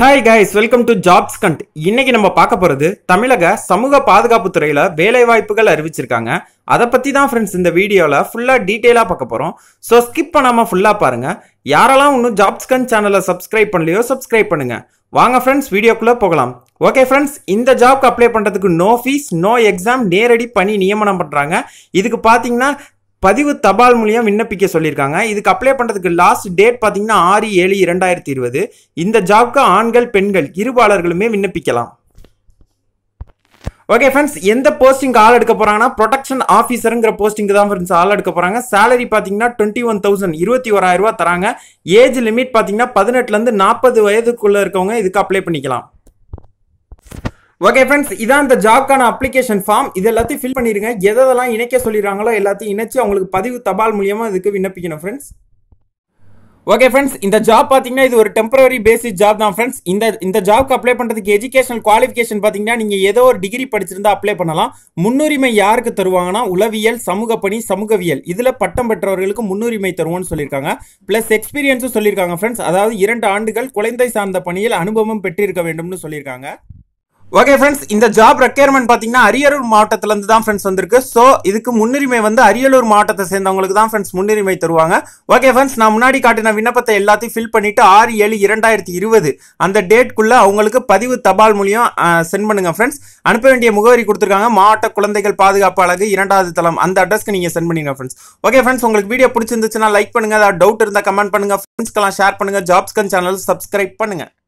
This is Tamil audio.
hi guys welcome to jobs கண்ட் இன்னைக்கு நம்ம பார்க்க போகிறது தமிழக சமூக பாதுகாப்பு துறையில் வேலைவாய்ப்புகள் அறிவிச்சிருக்காங்க அதை பற்றி தான் ஃப்ரெண்ட்ஸ் இந்த வீடியோவில் ஃபுல்லாக டீட்டெயிலாக பார்க்க போகிறோம் ஸோ ஸ்கிப் பண்ணாமல் ஃபுல்லாக பாருங்கள் யாரெல்லாம் இன்னும் ஜாப்ஸ் கண்ட் சேனலை சப்ஸ்கிரைப் பண்ணலையோ சப்ஸ்கிரைப் பண்ணுங்கள் வாங்க ஃப்ரெண்ட்ஸ் வீடியோக்குள்ளே போகலாம் ஓகே ஃப்ரெண்ட்ஸ் இந்த ஜாப்க்கு அப்ளை பண்ணுறதுக்கு நோ ஃபீஸ் நோ எக்ஸாம் நேரடி பணி நியமனம் பண்ணுறாங்க இதுக்கு பார்த்தீங்கன்னா பதிவு தபால் மூலியம் விண்ணப்பிக்க சொல்லியிருக்காங்க இதுக்கு அப்ளை பண்ணுறதுக்கு லாஸ்ட் டேட் பார்த்தீங்கன்னா ஆறு ஏழு இரண்டாயிரத்தி இருபது இந்த ஜாப்க்கு ஆண்கள் பெண்கள் இருபாளர்களுமே விண்ணப்பிக்கலாம் ஓகே ஃப்ரெண்ட்ஸ் எந்த போஸ்டிங் ஆள் எடுக்க போகிறாங்கன்னா ப்ரொடக்ஷன் ஆஃபீஸருங்கிற போஸ்டிங்க்கு தான் ஃப்ரெண்ட்ஸ் ஆள் எடுக்க போகிறாங்க சேலரி பார்த்தீங்கன்னா டுவெண்ட்டி ஒன் தௌசண்ட் இருபத்தி ஓராயிரம் ரூபா தராங்க ஏஜ் லிமிட் பார்த்தீங்கன்னா பதினெட்டுலேருந்து நாற்பது வயதுக்குள்ளே இருக்கவங்க இதுக்கு அப்ளை பண்ணிக்கலாம் ஓகே ஃப்ரெண்ட்ஸ் இதான் இந்த ஜாப்க்கான அப்ளிகேஷன் ஃபார்ம் இது எல்லாத்தையும் ஃபில் பண்ணிடுங்க எதெல்லாம் இணைக்க சொல்லிடுறாங்களோ எல்லாத்தையும் இணைச்சு அவங்களுக்கு பதிவு தபால் மூலியமாக இதுக்கு விண்ணப்பிக்கணும் ஃப்ரெண்ட்ஸ் ஓகே ஃப்ரெண்ட்ஸ் இந்த ஜாப் பார்த்தீங்கன்னா இது ஒரு டெம்பரரி பேசிக் ஜாப் தான் ஃப்ரெண்ட்ஸ் இந்த இந்த ஜாப்க்கு அப்ளை பண்ணுறதுக்கு எஜுகேஷனல் குவாலிஃபிகேஷன் பார்த்தீங்கன்னா நீங்கள் ஏதோ ஒரு டிகிரி படிச்சிருந்தா அப்ளை பண்ணலாம் முன்னுரிமை யாருக்கு தருவாங்கன்னா உளவியல் சமூக பணி சமூகவியல் இதில் பட்டம் பெற்றவர்களுக்கு முன்னுரிமை தருவோம்னு சொல்லியிருக்காங்க ப்ளஸ் எக்ஸ்பீரியன்ஸும் சொல்லியிருக்காங்க ஃப்ரெண்ட்ஸ் அதாவது இரண்டு ஆண்டுகள் குழந்தை சார்ந்த பணியில் அனுபவம் பெற்றிருக்க வேண்டும்னு சொல்லியிருக்காங்க ஓகே ஃப்ரெண்ட்ஸ் இந்த ஜாப் ரெக்யர்மெண்ட் பார்த்தீங்கன்னா அரியலூர் மாவட்டத்திலேருந்து தான் ஃப்ரெண்ட்ஸ் வந்திருக்கு ஸோ இதுக்கு முன்னுரிமை வந்து அரியலூர் மாவட்டத்தை சேர்ந்தவங்களுக்கு தான் ஃப்ரெண்ட்ஸ் முன்னுரிமை தருவாங்க ஓகே ஃப்ரெண்ட்ஸ் நான் முன்னாடி காட்டின விண்ணப்பத்தை எல்லாத்தையும் ஃபில் பண்ணிவிட்டு ஆறு ஏழு இரண்டாயிரத்தி இருபது அந்த டேட்குள்ளே அவங்களுக்கு பதிவு தபால் மூலியம் சென்ட் பண்ணுங்கள் ஃப்ரெண்ட்ஸ் அனுப்ப வேண்டிய முகவரி கொடுத்துருக்காங்க மாவட்ட குழந்தைகள் பாதுகாப்பு அழகு இரண்டாவது தளம் அந்த அட்ரஸ்க்கு நீங்கள் சென்ட் பண்ணிங்க ஃப்ரெண்ட்ஸ் ஓகே ஃப்ரெண்ட்ஸ் உங்களுக்கு வீடியோ பிடிச்சிருந்துச்சுன்னா லைக் பண்ணுங்கள் அதாவது டவுட் இருந்தால் கமெண்ட் பண்ணுங்கள் ஃப்ரெண்ட்ஸ்க்கெல்லாம் ஷேர் பண்ணுங்கள் ஜாப்ஸ்கன் சேனல் சப்ஸ்கிரைப் பண்ணுங்கள்